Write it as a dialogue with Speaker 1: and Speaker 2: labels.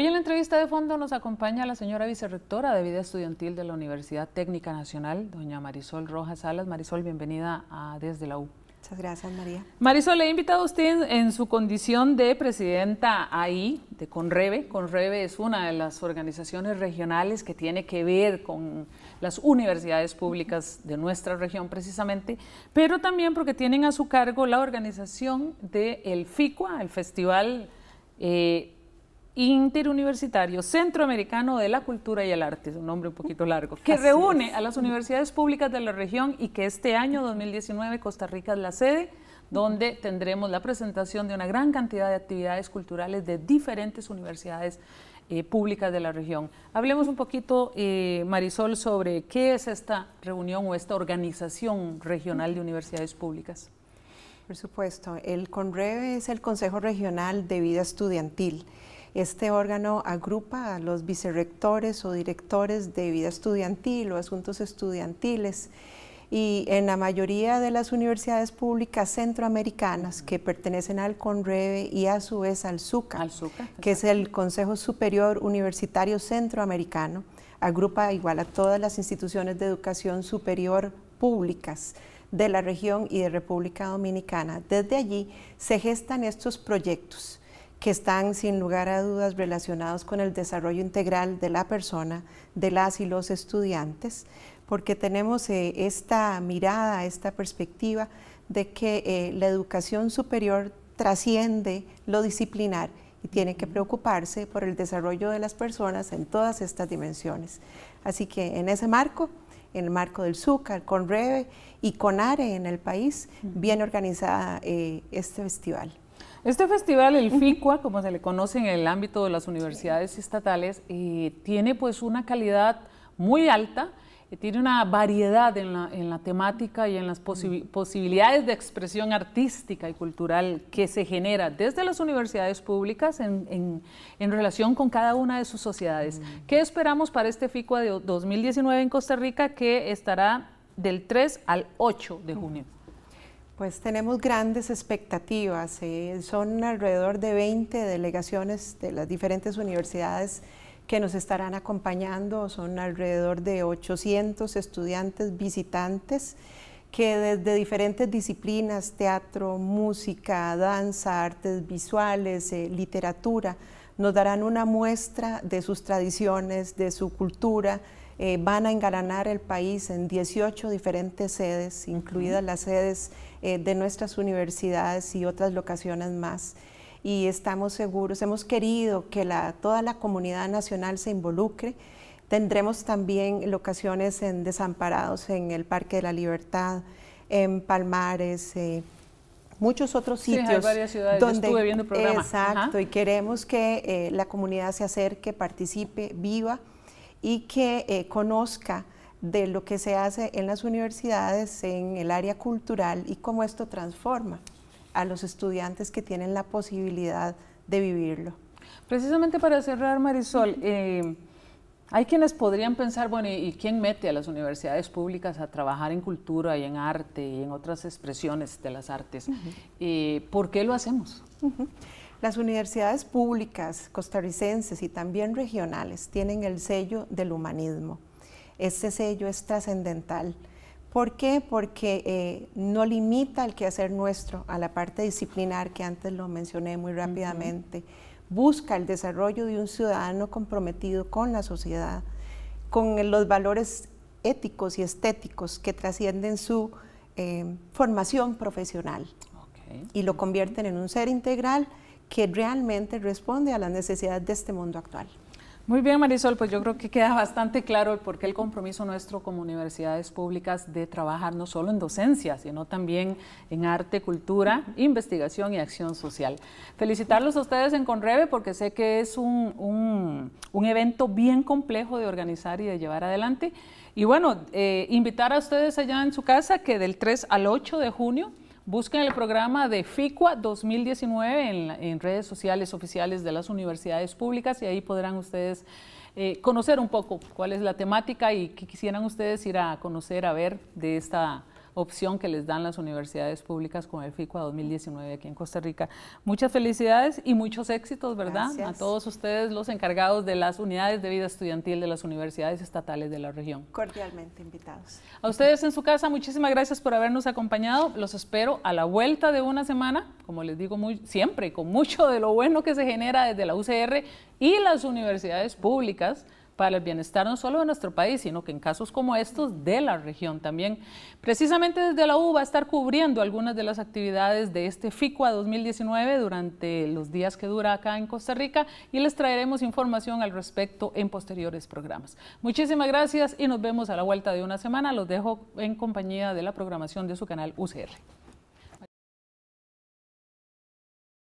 Speaker 1: Hoy en la entrevista de fondo nos acompaña la señora vicerrectora de Vida Estudiantil de la Universidad Técnica Nacional, doña Marisol Rojas Salas. Marisol, bienvenida a Desde la U. Muchas gracias, María. Marisol, le he invitado a usted en, su condición de presidenta ahí, de Conreve. Conreve es una de las organizaciones regionales que tiene que ver con las universidades públicas de nuestra región precisamente, pero también porque tienen a su cargo la organización del FICUA, el Festival eh, Interuniversitario Centroamericano de la Cultura y el Arte, es un nombre un poquito largo, que reúne a las universidades públicas de la región y que este año 2019 Costa Rica es la sede, donde tendremos la presentación de una gran cantidad de actividades culturales de diferentes universidades eh, públicas de la región. Hablemos un poquito, eh, Marisol, sobre qué es esta reunión o esta organización regional de universidades públicas.
Speaker 2: Por supuesto, el CONREVE es el Consejo Regional de Vida Estudiantil. Este órgano agrupa a los vicerrectores o directores de vida estudiantil o asuntos estudiantiles y en la mayoría de las universidades públicas centroamericanas que pertenecen al CONREVE y a su vez al SUCA, que es el Consejo Superior Universitario Centroamericano, agrupa igual a todas las instituciones de educación superior públicas de la región y de República Dominicana. Desde allí se gestan estos proyectos que están sin lugar a dudas relacionados con el desarrollo integral de la persona, de las y los estudiantes, porque tenemos eh, esta mirada, esta perspectiva de que eh, la educación superior trasciende lo disciplinar y tiene que preocuparse por el desarrollo de las personas en todas estas dimensiones. Así que en ese marco, en el marco del Zúcar, con REVE y con ARE en el país, viene organizada eh, este festival.
Speaker 1: Este festival, el FICUA, como se le conoce en el ámbito de las universidades estatales, eh, tiene pues una calidad muy alta, eh, tiene una variedad en la, en la, temática y en las posibilidades de expresión artística y cultural que se genera desde las universidades públicas en, relación con cada una de sus sociedades. ¿Qué esperamos para este FICUA de 2019 en Costa Rica que estará del 3 al 8 de junio?
Speaker 2: Pues tenemos grandes expectativas. ¿eh? son alrededor de 20 delegaciones de las diferentes universidades que nos estarán acompañando. Son alrededor de 800 estudiantes visitantes que desde diferentes disciplinas, teatro, música, danza, artes visuales, eh, literatura, nos darán una muestra de sus tradiciones, de su cultura, eh, van a engalanar el país en 18 diferentes sedes, incluidas las sedes eh, de nuestras universidades y otras locaciones más. Y estamos seguros, hemos querido que toda la comunidad nacional se involucre. Tendremos también locaciones en Desamparados, en el Parque de la Libertad, en Palmares. Eh, muchos otros sitios sí, hay varias ciudades. donde estuve viendo el exacto y queremos que la comunidad se acerque participe viva y que eh, conozca de lo que se hace en las universidades, en el área cultural y cómo esto transforma a los estudiantes que tienen la posibilidad de vivirlo. Precisamente para
Speaker 1: cerrar, Marisol, eh, hay quienes podrían pensar, bueno, ¿y quién mete a las universidades públicas a trabajar en cultura y en arte y en otras expresiones de las artes?
Speaker 2: Eh, ¿Por qué lo hacemos? Las universidades públicas costarricenses y también regionales tienen el sello del humanismo. Este sello es trascendental. ¿Por qué? Porque eh, no limita el quehacer nuestro a la parte disciplinar que antes lo mencioné muy rápidamente. Busca el desarrollo de un ciudadano comprometido con la sociedad, con los valores éticos y estéticos que trascienden su eh, formación profesional y lo convierten en un ser integral que realmente responde a las necesidades de este mundo actual.
Speaker 1: Muy bien, Marisol, pues yo creo que queda bastante claro el por qué el compromiso nuestro como universidades públicas de trabajar no solo en docencia, sino también en arte, cultura, investigación y acción social. Felicitarlos a ustedes en Conreve porque sé que es un, evento bien complejo de organizar y de llevar adelante. Y bueno, eh, invitar a ustedes allá en su casa que del 3 al 8 de junio Busquen el programa de FICUA 2019 en, redes sociales oficiales de las universidades públicas y ahí podrán ustedes eh, conocer un poco cuál es la temática y qué quisieran ustedes ir a conocer, a ver de esta opción que les dan las universidades públicas con el FICUA 2019 aquí en Costa Rica. Muchas felicidades y muchos éxitos, ¿verdad? A todos ustedes los encargados de las unidades de vida estudiantil de las universidades estatales de la región.
Speaker 2: Cordialmente invitados.
Speaker 1: A ustedes en su casa, muchísimas gracias por habernos acompañado. Los espero a la vuelta de una semana, como les digo muy, siempre, con mucho de lo bueno que se genera desde la UCR y las universidades públicas para el bienestar no solo de nuestro país, sino que en casos como estos de la región también. Precisamente desde la U va a estar cubriendo algunas de las actividades de este FICUA 2019 durante los días que dura acá en Costa Rica y les traeremos información al respecto en posteriores programas. Muchísimas gracias y nos vemos a la vuelta de una semana. Los dejo en compañía de la programación de su canal UCR.